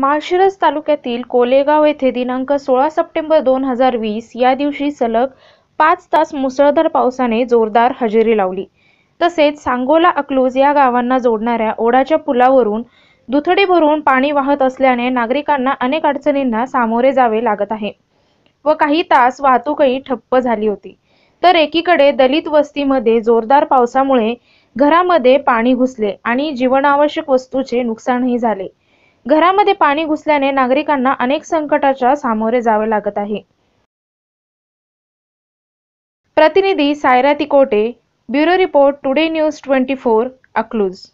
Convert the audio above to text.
माळशिरस तालुक्यातील कोलेगाव येथे दिनांक सोळा सप्टेंबर दोन हजार वीस या दिवशी सलग पाच तास मुसळधार पावसाने जोरदार हजेरी लावली तसेच सांगोला अकलूज या गावांना जोडणाऱ्या ओढाच्या पुलावरून दुथडी भरून पाणी वाहत असल्याने नागरिकांना अनेक अडचणींना सामोरे जावे लागत आहे व काही तास वाहतूकही ठप्प झाली होती तर एकीकडे दलित वस्तीमध्ये जोरदार पावसामुळे घरामध्ये पाणी घुसले आणि जीवनावश्यक वस्तूचे नुकसानही झाले घरामध्ये पाणी घुसल्याने नागरिकांना अनेक संकटाच्या सामोरे जावे लागत आहे प्रतिनिधी Saira Tikote bureau report today news twenty four अक्लूज